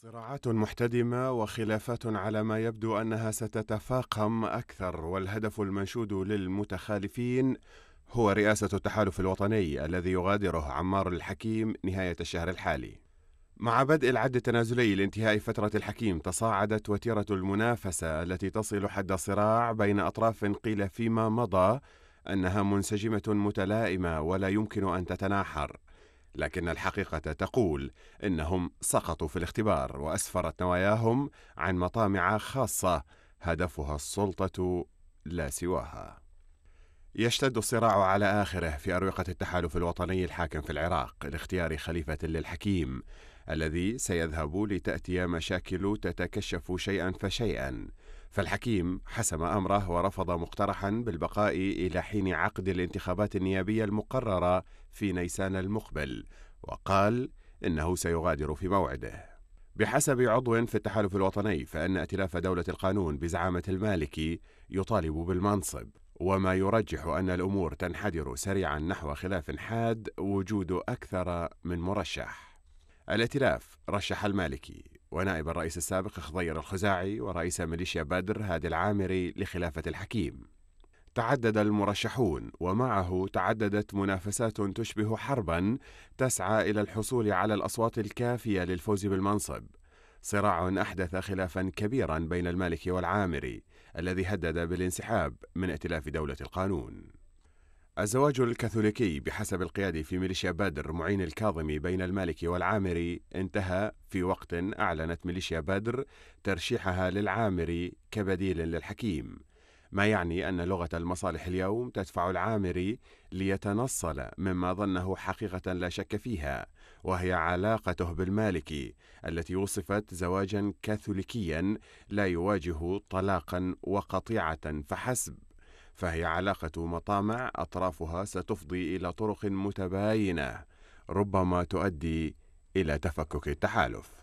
صراعات محتدمة وخلافات على ما يبدو أنها ستتفاقم أكثر والهدف المنشود للمتخالفين هو رئاسة التحالف الوطني الذي يغادره عمار الحكيم نهاية الشهر الحالي. مع بدء العد التنازلي لانتهاء فترة الحكيم تصاعدت وتيرة المنافسة التي تصل حد صراع بين أطراف قيل فيما مضى أنها منسجمة متلائمة ولا يمكن أن تتناحر. لكن الحقيقة تقول إنهم سقطوا في الاختبار وأسفرت نواياهم عن مطامع خاصة هدفها السلطة لا سواها. يشتد الصراع على آخره في أروقة التحالف الوطني الحاكم في العراق لاختيار خليفة للحكيم الذي سيذهب لتأتي مشاكل تتكشف شيئا فشيئا فالحكيم حسم امره ورفض مقترحا بالبقاء الى حين عقد الانتخابات النيابيه المقرره في نيسان المقبل وقال انه سيغادر في موعده بحسب عضو في التحالف الوطني فان ائتلاف دوله القانون بزعامه المالكي يطالب بالمنصب وما يرجح ان الامور تنحدر سريعا نحو خلاف حاد وجود اكثر من مرشح الائتلاف رشح المالكي ونائب الرئيس السابق خضير الخزاعي ورئيس ميليشيا بدر هادي العامري لخلافة الحكيم تعدد المرشحون ومعه تعددت منافسات تشبه حربا تسعى إلى الحصول على الأصوات الكافية للفوز بالمنصب صراع أحدث خلافا كبيرا بين المالكي والعامري الذي هدد بالانسحاب من ائتلاف دولة القانون الزواج الكاثوليكي بحسب القيادي في ميليشيا بدر معين الكاظمي بين المالكي والعامري انتهى في وقت أعلنت ميليشيا بدر ترشيحها للعامري كبديل للحكيم ما يعني أن لغة المصالح اليوم تدفع العامري ليتنصل مما ظنه حقيقة لا شك فيها وهي علاقته بالمالكي التي وصفت زواجا كاثوليكيا لا يواجه طلاقا وقطيعة فحسب فهي علاقة مطامع أطرافها ستفضي إلى طرق متباينة ربما تؤدي إلى تفكك التحالف